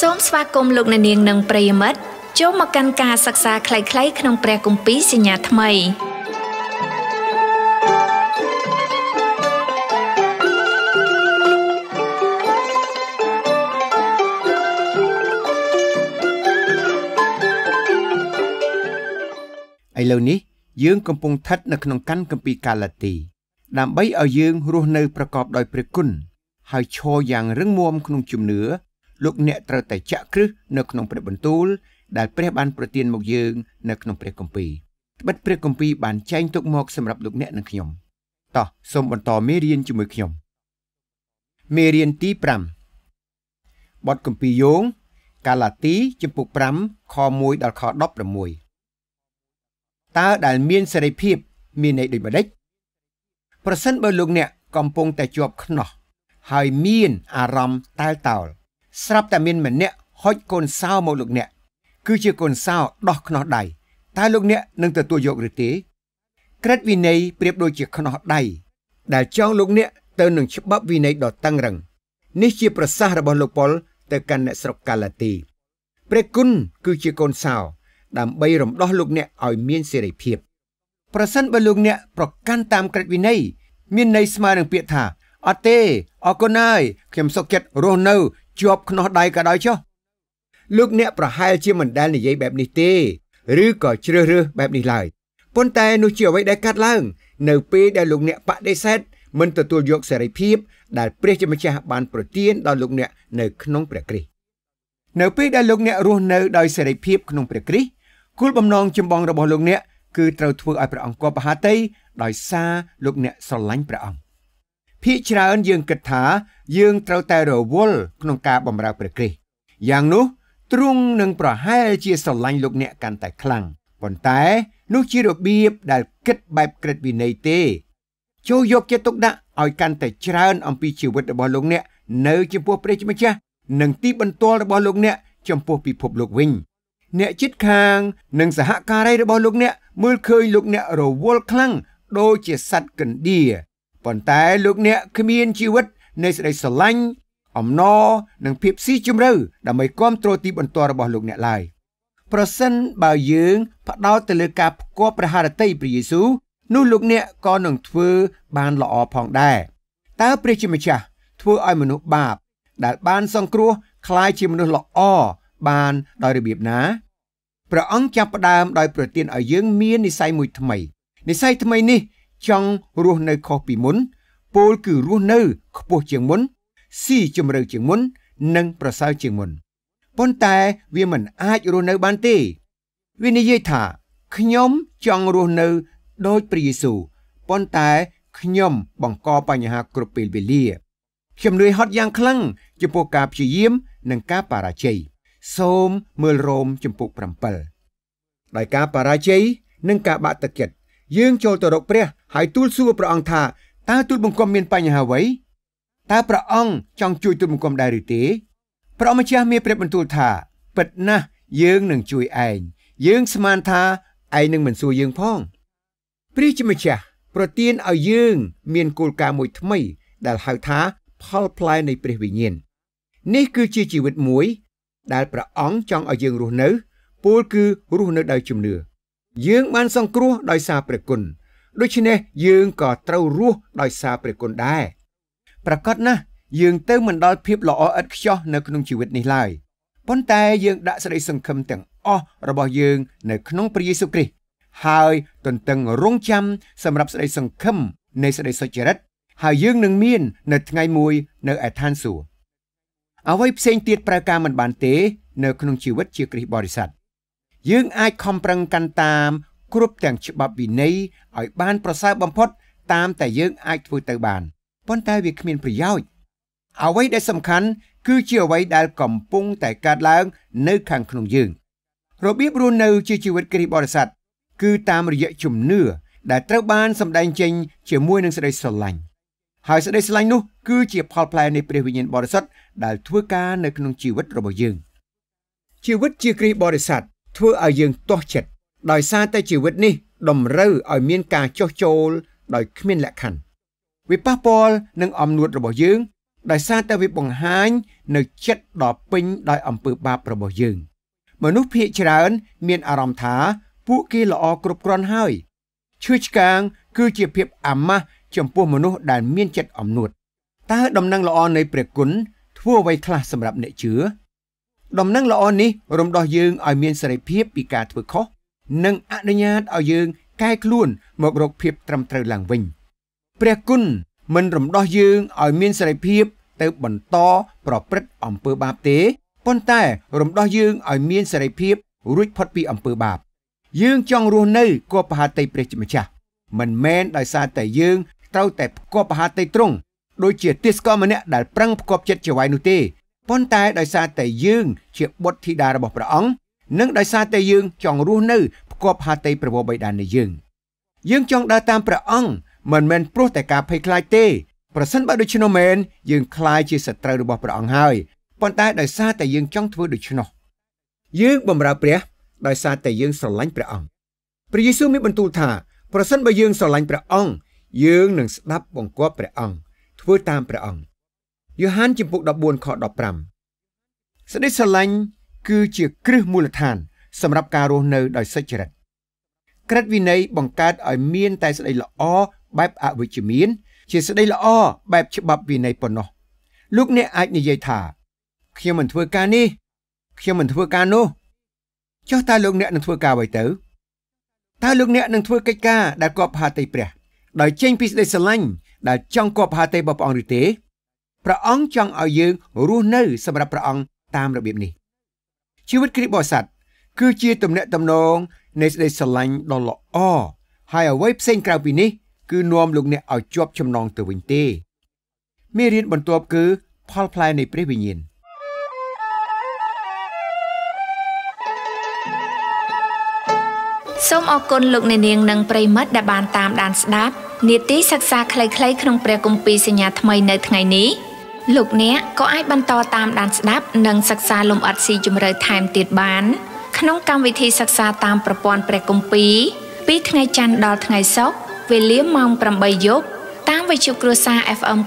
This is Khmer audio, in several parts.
សូមស្វាគមន៍លោកអ្នកនាងនិងប្រិយមិត្តចូលមកកាន់ការសិក្សាខ្លីៗក្នុងព្រះគម្ពីរសញ្ញាថ្មីឥឡូវនេះ យើងកំពុងស្ថិតនៅក្នុងកាន់គម្ពីរកាឡាទី ដើម្បីឲ្យយើងរស់នៅប្រកបដោយព្រះគុណហើយឈរយ៉ាងរឹងមាំក្នុងជំនឿលោកអ្នកត្រូវតែចាក់គ្រឹះនៅក្នុងព្រះបន្ទូលដែលព្រះបានប្រទានមកយើងនៅក្នុងព្រះគម្ពីរត្បិតព្រះគម្ពីរបានចែងទុកមក សម្រាប់លោកអ្នកនិងខ្ញុំតោះសូមបន្តមេរៀនជាមួយខ្ញុំមេរៀនទី5បទគម្ពីរយោងកាឡាទីចំពុក5ខ1ដល់ខ16តើដែលមានសេរីភាពមានន័យដូចម្ដេចប្រសិនបើលោកអ្នកកំពុងតែជាប់ខ្នោះហើយមានអារម្មណ៍តែលតោលស្រាប់តែមានម្នាក់ហុចកូនសោមកលោកអ្នកគឺជាកូនសោដោះខ្នោះដៃតើលោកអ្នកនឹងទទួលយកឬទេក្រឹតវិន័យប្រៀបដូចជាខ្នោះដៃដែលចងលោកអ្នកទៅនឹងច្បាប់វិន័យដ៏តឹងរឹងនេះជាប្រសាសន៍របស់លោកប៉ុលទៅកាន់អ្នកស្រុកកាឡាទីព្រះគុណគឺជាកូនសោដើម្បីរំដោះលោកអ្នកឲ្យមានសេរីភាពប្រសិនបើលោកអ្នកប្រកាន់តាមក្រឹតវិន័យមានន័យស្មើនឹងពាក្យថាអត់ទេអរគុណហើយខ្ញុំសុខចិត្តរស់នៅជាប់ខ្នោះដៃក៏ដោយចុះលោកអ្នកប្រហែល ជាមិនដែលនិយាយបែបនេះទេឬក៏ជ្រើសរើសបែបនេះឡើយប៉ុន្តែនោះជាអ្វីដែលកាត់ឡើងនៅពេលដែលលោកអ្នកបដិសេធមិនទទួលយកសេរីភាពដែលព្រះជាម្ចាស់បានប្រទានដល់លោកអ្នកនៅក្នុងព្រះគ្រីស្ទនៅពេលដែលលោកអ្នករស់នៅដោយសេរីភាពក្នុងព្រះគ្រីស្ទគោលបំណងចម្បងរបស់លោកអ្នកគឺត្រូវធ្វើឲ្យព្រះអង្គគបហាតីដោយសារលោកអ្នកស្រឡាញ់ព្រះអង្គភាកច្រើនយើងគិតថា យើងត្រូវតែរវល់ក្នុងការបម្រើព្រះគ្រីស្ទយ៉ាងនោះទ្រង់នឹងប្រហែលជាស្រឡាញ់លោកអ្នកកាន់តែខ្លាំងប៉ុន្តែ នោះជារបៀបដែលគិតបែបក្រឹតវិន័យទេចូលយកចិត្តទុកដាក់ឲ្យកាន់តែច្រើនអំពីជីវិតរបស់លោកអ្នកនៅចំពោះព្រះជាម្ចាស់និងទីបន្ទាល់របស់លោកអ្នកចំពោះពិភពលោកវិញ អ្នកជិតខាងនិងសហការីរបស់លោកអ្នកមើលឃើញលោកអ្នករវល់ខ្លាំងដូចជាសត្វកណ្ដៀរប៉ុន្តែលោកអ្នកគ្មានជីវិតនៃសេចក្តីស្រឡាញ់អំណរនិងភាពស៊ីជម្រៅដើម្បីគ្រប់គ្រងទីបន្ទាល់របស់លោកអ្នកឡើយប្រសិនបើយើងផ្ដោតទៅលើការផ្គាប់ព្រះハរតីព្រះយេស៊ូវនោះលោកអ្នកក៏នឹងធ្វើ បានល្អផងដែរតើព្រះជាម្ចាស់ធ្វើឲ្យមនុស្សបាប ដែលបានសង្គ្រោះក្លាយជាមនុស្សល្អបាន ដោយរបៀបណាព្រះអង្គចាប់ផ្ដើមដោយប្រទានឲ្យយើងមាននិស័យមួយថ្មីនិស័យថ្មីនេះចង់រស់នៅខុសពីមុនពោលគឺរស់នៅ ខ្ពស់ជាងមុនស៊ីជម្រៅជាងមុន និងប្រសើរជាងមុនប៉ុន្តែវាមិនអាចរស់នៅបានទេវានិយាយថាខ្ញុំចង់រស់នៅដោយព្រះយេស៊ូវប៉ុន្តែខ្ញុំបង្កបញ្ហាគ្រប់ពេលវេលា ខ្ញុំនឿយហត់យ៉ាងខ្លាំងចំពោះការព្យាយាមនិងការបរាជ័យសូមមើលរ៉ូមចំពុក7ដោយការបរាជ័យនិងការបាក់ទឹកចិត្តយើង ចូលទៅរកព្រះហើយទូលសួរព្រះអង្គថាតើទូលបង្គំមានបញ្ហាអ្វីតើព្រះអង្គចង់ជួយទូលបង្គំដែរឬទេព្រះម្ចាស់មានព្រះបន្ទូលថាពិតណាស់យើងនឹងជួយឯងយើងស្មានថាឯងនឹងមិនសួរយើងផងព្រះជាម្ចាស់ប្រទានឲ្យយើងមានគោលការណ៍មួយថ្មីដែលហៅថាផលផ្លែនៃព្រះវិញ្ញាណនេះគឺជាជីវិតមួយ ដែលព្រះអង្គចង់ឲ្យយើងរស់នៅពោលគឺរស់នៅដោយជំនឿយើងបានសង្គ្រោះដោយសារព្រះគុណដូច្នេះ យើងក៏ត្រូវរស់ដោយសារព្រះគុណដែរប្រកបណាស់យើងទៅមិនដល់ភាពល្អឥតខ្ចោះនៅ ក្នុងជីវិតនេះឡើយប៉ុន្តែយើងដាក់សេចក្តីសង្ឃឹមទាំងអស់របស់យើងនៅក្នុងព្រះយេស៊ូវគ្រីស្ទហើយទន្ទឹងរង់ចាំសម្រាប់សេចក្តីសង្ឃឹមនៃសេចក្តីសុចរិតហើយយើងនឹងមាន នៅថ្ងៃមួយ នៅឯឋានសួគ៌អ្វីផ្សេងទៀតប្រើការមិនបានទេនៅ ក្នុងជីវិតជាគ្រីស្ទបរិស័ទយើង អាចខំប្រឹងកាន់តាមគ្រប់ទាំងច្បាប់វិន័យឲ្យបានប្រសើរបំផុតតាមតែយើងអាចធ្វើទៅបានប៉ុន្តែវាគ្មានប្រយោជន៍អ្វីដែលសំខាន់គឺជាអ្វីដែលកំពុងតែកើតឡើងនៅខាងក្នុងយើង របៀបរស់នៅជាជីវិតគ្រីស្ទបរិស័ទគឺតាមរយៈជំនឿដែលត្រូវបានសម្ដែងចេញជាមួយនឹងសេចក្តីស្រឡាញ់ហើយសេចក្តីស្រឡាញ់នោះគឺជាផលផ្លែនៃព្រះវិញ្ញាណបរិសុទ្ធដែលធ្វើការនៅក្នុងជីវិតរបស់យើងជីវិតជាគ្រីស្ទបរិស័ទធ្វើឲ្យយើងទាស់ចិត្តដោយសារតែជីវិតនេះតម្រូវឲ្យមានការចោះចូលដោយគ្មានលក្ខខណ្ឌវាប៉ះពាល់នឹងអំណួតរបស់យើង ដោយសារតែវាបង្ហាញនៅចិត្តដ៏ពេញដោយអំពើបាបរបស់យើងមនុស្សភាគច្រើនមានអារម្មណ៍ថាពួកគេល្អគ្រប់គ្រាន់ហើយឈឺឆ្កាងគឺជាភាពអាម៉ាស់ចំពោះមនុស្សដែលមានចិត្តអំណួតតើដំណឹងល្អនៃព្រះគុណធ្វើអ្វីខ្លះសម្រាប់អ្នកជឿដំណឹងល្អនេះរំដោះយើងឲ្យមានសេរីភាពពីការធ្វើខុសនិងអនុញ្ញាតឲ្យយើង កែខ្លួនមករកភាពត្រឹមត្រូវឡើងវិញព្រះគុណមិនរំដោះយើងឲ្យមានសេរីភាពទៅបន្តប្រព្រឹត្តអំពើបាបទេប៉ុន្តែរំដោះយើងឲ្យមានសេរីភាពរួចផុតពី អំពើបាប យើងចង់រស់នៅគបហតីព្រះជាម្ចាស់មិនមែនដោយសារតែយើង ត្រូវតែផ្គប់បហាតីត្រង់ដូចជាទាសករម្នាក់ដែលប្រឹងផ្គប់ចិត្តជាវាយនោះទេប៉ុន្តែដោយសារតែយើងជាបុត្រធីតារបស់ព្រះអង្គនិងដោយសារតែយើងចង់រស់នៅផ្គាប់ហត្ថីប្រវោបិតានៃយើងយើងចង់ដើរតាមព្រះអង្គមិនមែនព្រោះតែការភ័យខ្លាចទេប្រសិនបើដូច្នោះមែនយើងខ្លាចជាសត្រូវរបស់ព្រះអង្គហើយប៉ុន្តែដោយសារតែយើងចង់ធ្វើដូច្នោះយើងបម្រើព្រះដោយសារតែយើងស្រឡាញ់ព្រះអង្គព្រះយេស៊ូវមានបន្ទូលថា ប្រសិនបើយើងស្រឡាញ់ព្រះអង្គយើងនឹងស្ដាប់បង្គាប់ព្រះអង្គធ្វើតាមព្រះអង្គយ៉ូហានជំពូក14ខ15សេចក្តីស្រឡាញ់គឺជាគ្រឹះមូលដ្ឋាន សម្រាប់ការរស់នៅដោយសុចរិតក្រឹតវិន័យបង្កើតឲ្យមាន តែសេចក្តីល្អបែបអវិជ្ជមានជាសេចក្តីល្អបែប ច្បាប់វិន័យប៉ុណ្ណោះលោកអ្នកអាចនិយាយថាខ្ញុំមិនធ្វើការនេះខ្ញុំមិនធ្វើការនោះចុះតើលោកអ្នកនឹងធ្វើការអ្វីទៅតើលោកអ្នកនឹងធ្វើកិច្ចការដែលគប់ហាតីព្រះដោយចេញពីសេចក្តីស្រឡាញ់ដែលចង់គប់ហាតីរបស់ព្រះអង្គឬទេព្រះអង្គចង់ឲ្យយើងរស់នៅ សម្រាប់ព្រះអង្គតាមរបៀបនេះជីវិតគ្រីស្ទបរិស័ទគឺជាទំនាក់ទំនងនៃសេចក្តីស្រឡាញ់ដ៏ល្អហើយអ្វីផ្សេងក្រៅពីនេះគឺនាំលោកអ្នកឲ្យជាប់ចំណងទៅវិញទេមេរៀនបន្ទាប់គឺផលផ្លែនៃព្រះវិញ្ញាណសូមអរគុណលោកអ្នកនាងនិងប្រិមិត្តដែលបានតាមដានស្ដាប់នាទីសិក្សាខ្លីៗក្នុងព្រះគម្ពីរសញ្ញាថ្មីនៅថ្ងៃនេះលោកអ្នកក៏អាចបន្តតាមដានស្ដាប់និងសិក្សាលំអិតស៊ីជម្រៅថែមទៀតបានក្នុងកម្មវិធីសិក្សាតាមប្រព័ន្ធព្រះគម្ពីរពីថ្ងៃច័ន្ទដល់ថ្ងៃសុក្រវេលាម៉ោង8យប់តាមវិទ្យុគ្រួសារ FM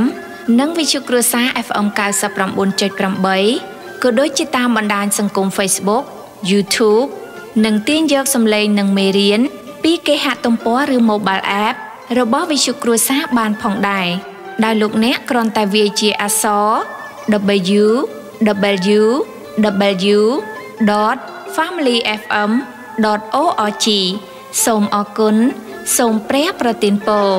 99.5និងវិទ្យុគ្រួសារ FM 99.8ក៏ដូចជាតាមបណ្ដាញសង្គម Facebook YouTube និងទាញយកសម្លេងនិងមេរៀនពីគេហទំព័រឬ Mobile App របស់វិទ្យុគ្រួសារបានផងដែរ។ដោយលោកអ្នកគ្រាន់តែវាយជាអក្សរ www.familyfm.org សូមអរគុណសូមព្រះប្រទានពរ